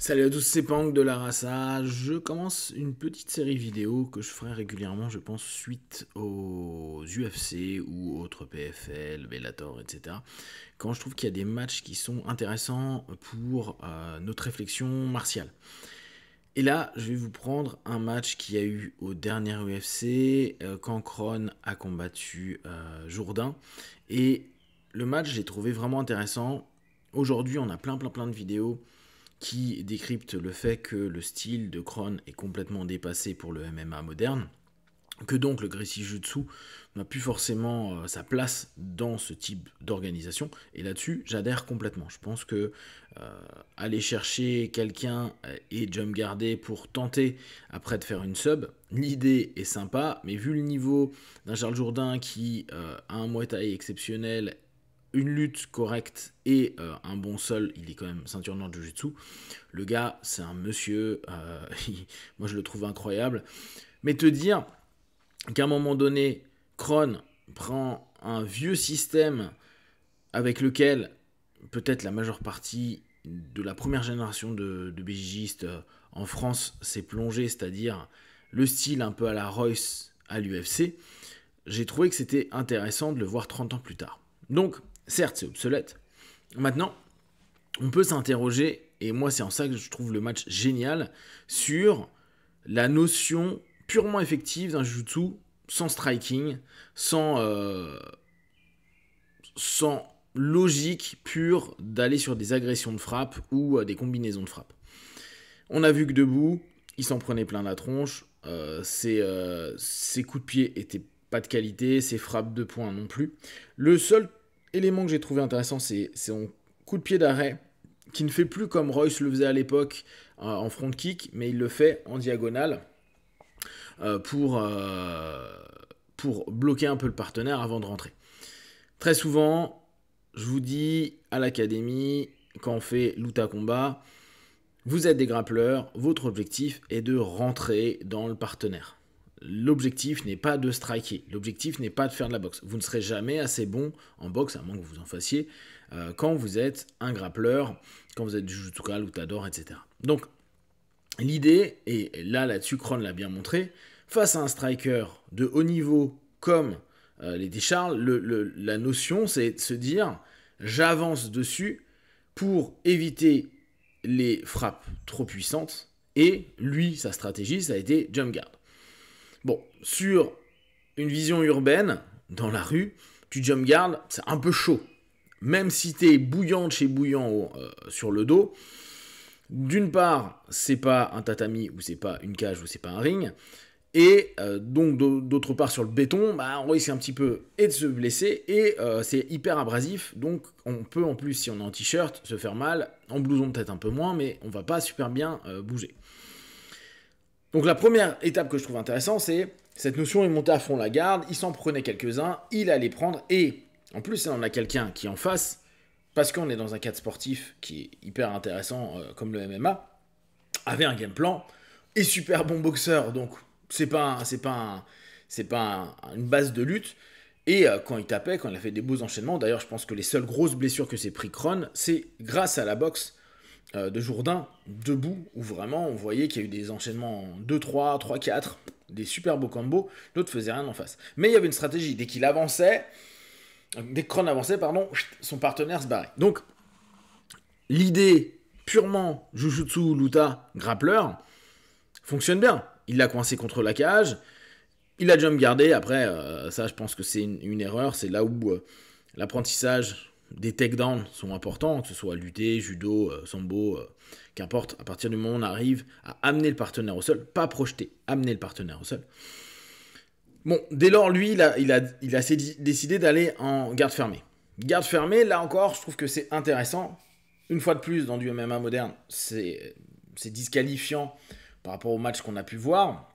Salut à tous, c'est Pank de la Rassa. Je commence une petite série vidéo que je ferai régulièrement, je pense, suite aux UFC ou autres PFL, Bellator, etc. Quand je trouve qu'il y a des matchs qui sont intéressants pour euh, notre réflexion martiale. Et là, je vais vous prendre un match qu'il y a eu au dernier UFC, euh, quand a combattu euh, Jourdain. Et le match, j'ai trouvé vraiment intéressant. Aujourd'hui, on a plein, plein, plein de vidéos qui décrypte le fait que le style de Kron est complètement dépassé pour le MMA moderne, que donc le Gracie Jutsu n'a plus forcément euh, sa place dans ce type d'organisation. Et là-dessus, j'adhère complètement. Je pense que euh, aller chercher quelqu'un euh, et jump garder pour tenter après de faire une sub, l'idée est sympa, mais vu le niveau d'un Charles Jourdain qui a un Muay exceptionnel une lutte correcte et euh, un bon sol, il est quand même ceinture noire de jiu-jitsu. Le gars, c'est un monsieur, euh, moi je le trouve incroyable. Mais te dire qu'à un moment donné, Kron prend un vieux système avec lequel peut-être la majeure partie de la première génération de, de euh, en France s'est plongée, c'est-à-dire le style un peu à la Royce à l'UFC, j'ai trouvé que c'était intéressant de le voir 30 ans plus tard. Donc, Certes, c'est obsolète. Maintenant, on peut s'interroger, et moi c'est en ça que je trouve le match génial, sur la notion purement effective d'un jutsu sans striking, sans, euh, logique pure d'aller sur des agressions de frappe ou euh, des combinaisons de frappe. On a vu que debout, il s'en prenait plein la tronche, euh, ses, coups de pied étaient pas de qualité, ses frappes de poing non plus. Le seul élément que j'ai trouvé intéressant, c'est son coup de pied d'arrêt qui ne fait plus comme Royce le faisait à l'époque euh, en front kick, mais il le fait en diagonale euh, pour, euh, pour bloquer un peu le partenaire avant de rentrer. Très souvent, je vous dis à l'académie, quand on fait l'outa combat, vous êtes des grappleurs, votre objectif est de rentrer dans le partenaire. L'objectif n'est pas de striker, l'objectif n'est pas de faire de la boxe. Vous ne serez jamais assez bon en boxe, à moins que vous en fassiez, euh, quand vous êtes un grappleur, quand vous êtes du judoka, lutador, etc. Donc, l'idée, et là, là-dessus, Kron l'a bien montré, face à un striker de haut niveau comme euh, les décharles la notion, c'est de se dire, j'avance dessus pour éviter les frappes trop puissantes, et lui, sa stratégie, ça a été jump guard. Bon, sur une vision urbaine, dans la rue, tu jump guard, c'est un peu chaud. Même si es bouillant de chez bouillant euh, sur le dos, d'une part, c'est pas un tatami ou c'est pas une cage ou c'est pas un ring. Et euh, donc d'autre part sur le béton, bah, on risque un petit peu et de se blesser et euh, c'est hyper abrasif. Donc on peut en plus si on est en t-shirt se faire mal, en blouson peut-être un peu moins, mais on va pas super bien bouger. Donc la première étape que je trouve intéressante, c'est cette notion il montait à fond la garde, il s'en prenait quelques-uns, il allait prendre, et en plus, on a quelqu'un qui en face, parce qu'on est dans un cadre sportif qui est hyper intéressant, euh, comme le MMA, avait un game plan, et super bon boxeur, donc c'est pas, c'est pas, c'est pas une base de lutte, et euh, quand il tapait, quand il a fait des beaux enchaînements, d'ailleurs je pense que les seules grosses blessures que s'est pris Cron, c'est grâce à la boxe euh, de Jourdain debout, où vraiment on voyait qu'il y a eu des enchaînements 2-3, 3-4, des super beaux combos, l'autre faisait rien en face. Mais il y avait une stratégie, dès qu'il avançait, dès que avançait, pardon, son partenaire se barrait. Donc, l'idée purement Jujutsu, Luta, grappleur, fonctionne bien. Il l'a coincé contre la cage, il a jump gardé, après, euh, ça je pense que c'est une, erreur, c'est là où euh, l'apprentissage des takedowns sont importants, que ce soit lutter, judo, euh, sambo, euh, qu'importe. À partir du moment où on arrive à amener le partenaire au sol, pas projeter, amener le partenaire au sol. Bon, dès lors, lui, il a, décidé d'aller en garde fermée. Garde fermée, là encore, je trouve que c'est intéressant. Une fois de plus, dans du MMA moderne, c'est disqualifiant par rapport au match qu'on a pu voir,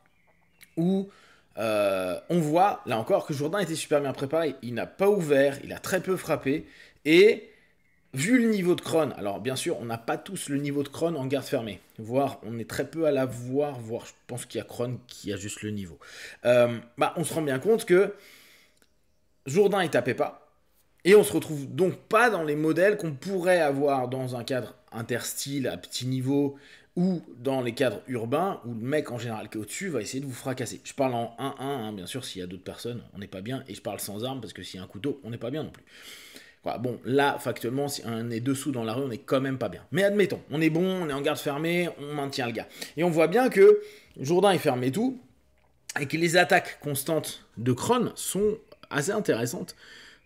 où euh, on voit, là encore, que Jourdain était super bien préparé. Il n'a pas ouvert, il a très peu frappé, et vu le niveau de Cron, alors bien sûr, on n'a pas tous le niveau de Cron en garde fermée, voire on est très peu à la voir, voire je pense qu'il y a Crohn qui a juste le niveau. Euh, bah, on se rend bien compte que Jourdain il tapait pas. Et on se retrouve donc pas dans les modèles qu'on pourrait avoir dans un cadre interstyle à petit niveau ou dans les cadres urbains où le mec en général qui est au-dessus va essayer de vous fracasser. Je parle en 1-1, hein, bien sûr, s'il y a d'autres personnes, on n'est pas bien, et je parle sans armes parce que s'il y a un couteau, on n'est pas bien non plus. Bon, là, factuellement, si on est dessous dans la rue, on est quand même pas bien. Mais admettons, on est bon, on est en garde fermée, on maintient le gars. Et on voit bien que Jourdain est fermé tout, et que les attaques constantes de Kron sont assez intéressantes,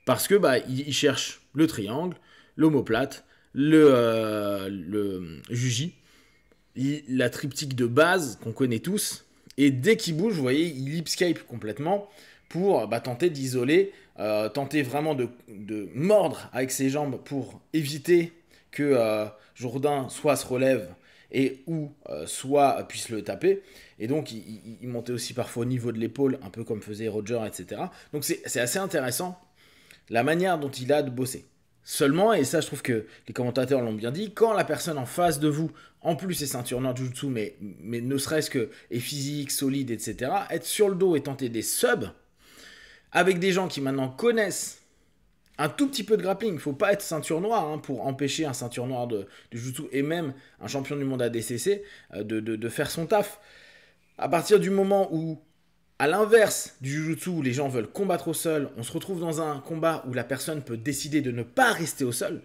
parce que bah, il, cherche le triangle, l'homoplate, euh, le, juji, la triptyque de base qu'on connaît tous, et dès qu'il bouge, vous voyez, il hip complètement pour bah, tenter d'isoler, euh, tenter vraiment de, mordre avec ses jambes pour éviter que euh, Jourdain soit se relève et ou euh, soit puisse le taper. Et donc il, montait aussi parfois au niveau de l'épaule, un peu comme faisait Roger, etc. Donc c'est assez intéressant la manière dont il a de bosser. Seulement, et ça je trouve que les commentateurs l'ont bien dit, quand la personne en face de vous, en plus est ceinture de jutsu, mais, mais ne serait-ce que est physique, solide, etc., être sur le dos et tenter des subs, avec des gens qui maintenant connaissent un tout petit peu de grappling. il Faut pas être ceinture noire hein, pour empêcher un ceinture noire de, Jujutsu et même un champion du monde ADCC DCC euh, de, faire son taf. À partir du moment où, à l'inverse du Jujutsu, où les gens veulent combattre au sol, on se retrouve dans un combat où la personne peut décider de ne pas rester au sol,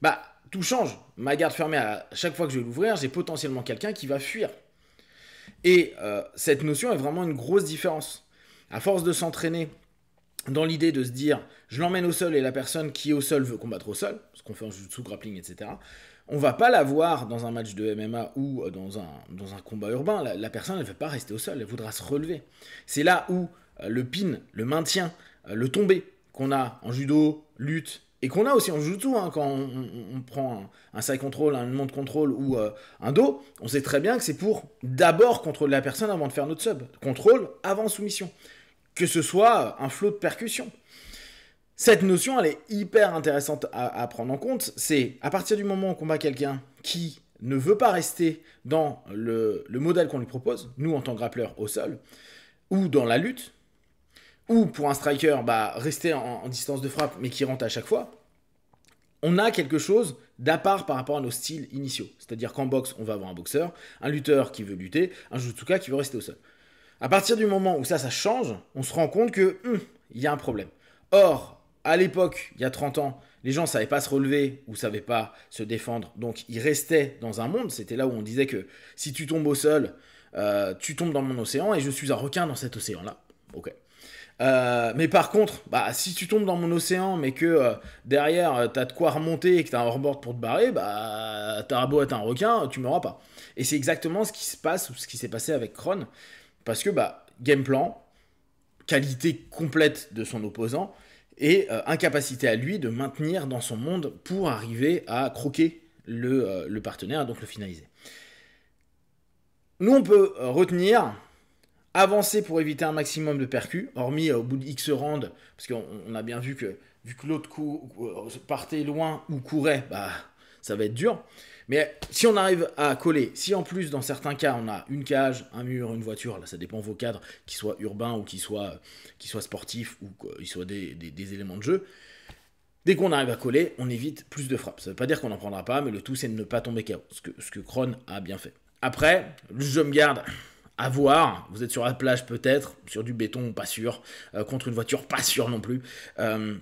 bah tout change. Ma garde fermée, à chaque fois que je vais l'ouvrir, j'ai potentiellement quelqu'un qui va fuir. Et euh, cette notion est vraiment une grosse différence. À force de s'entraîner dans l'idée de se dire je l'emmène au sol et la personne qui est au sol veut combattre au sol, ce qu'on fait en sous grappling, etc. On va pas la voir dans un match de MMA ou euh, dans un, combat urbain. La, personne, ne veut pas rester au sol, elle voudra se relever. C'est là où euh, le pin, le maintien, euh, le tombé qu'on a en judo, lutte, et qu'on a aussi en judo hein, quand on, prend un, side control, un mount control ou un dos, on sait très bien que c'est pour d'abord contrôler la personne avant de faire notre sub. Contrôle avant soumission que ce soit un flot de percussion. Cette notion, elle est hyper intéressante à, prendre en compte. C'est à partir du moment où on combat quelqu'un qui ne veut pas rester dans le, modèle qu'on lui propose, nous en tant que grappleur au sol, ou dans la lutte, ou pour un striker, bah, rester en, distance de frappe mais qui rentre à chaque fois, on a quelque chose d'à part par rapport à nos styles initiaux. C'est-à-dire qu'en boxe, on va avoir un boxeur, un lutteur qui veut lutter, un jutsuka qui veut rester au sol. À partir du moment où ça, ça change, on se rend compte que hum, il y a un problème. Or, à l'époque, il y a 30 ans, les gens ne savaient pas se relever ou ne savaient pas se défendre, donc ils restaient dans un monde. C'était là où on disait que si tu tombes au sol, euh, tu tombes dans mon océan et je suis un requin dans cet océan-là. Ok. Euh, mais par contre, bah, si tu tombes dans mon océan, mais que euh, derrière, tu as de quoi remonter et que as un hors pour te barrer, bah t'as beau être un requin, tu m'auras pas. Et c'est exactement ce qui se passe ou ce qui s'est passé avec Kron. Parce que bah, game plan, qualité complète de son opposant, et euh, incapacité à lui de maintenir dans son monde pour arriver à croquer le, euh, le partenaire, donc le finaliser. Nous, on peut euh, retenir, avancer pour éviter un maximum de percus, hormis au bout de X rounds, parce qu'on a bien vu que vu que l'autre partait loin ou courait, bah, ça va être dur. Mais si on arrive à coller, si en plus dans certains cas on a une cage, un mur, une voiture, là ça dépend vos cadres, qu'ils soient urbains ou qu'ils soient, euh, soient, sportifs ou qu'ils soient des, des, éléments de jeu, Dès qu'on arrive à coller, on évite plus de frappes. Ça ne veut pas dire qu'on n'en prendra pas, mais le tout c'est de ne pas tomber KO, ce que, ce que Kron a bien fait. Après, le me garde à voir, vous êtes sur la plage peut-être, sur du béton, pas sûr, euh, contre une voiture, pas sûr non plus. Euh,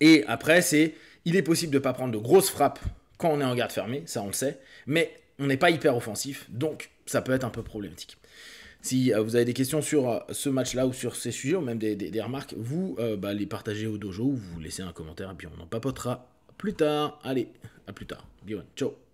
et après, c'est, il est possible de ne pas prendre de grosses frappes quand on est en garde fermée, ça on le sait, mais on n'est pas hyper offensif, donc ça peut être un peu problématique. Si euh, vous avez des questions sur euh, ce match-là ou sur ces sujets, ou même des, remarques, vous euh, bah, les partagez au dojo, vous laissez un commentaire et puis on en papotera plus tard. Allez, à plus tard. Ciao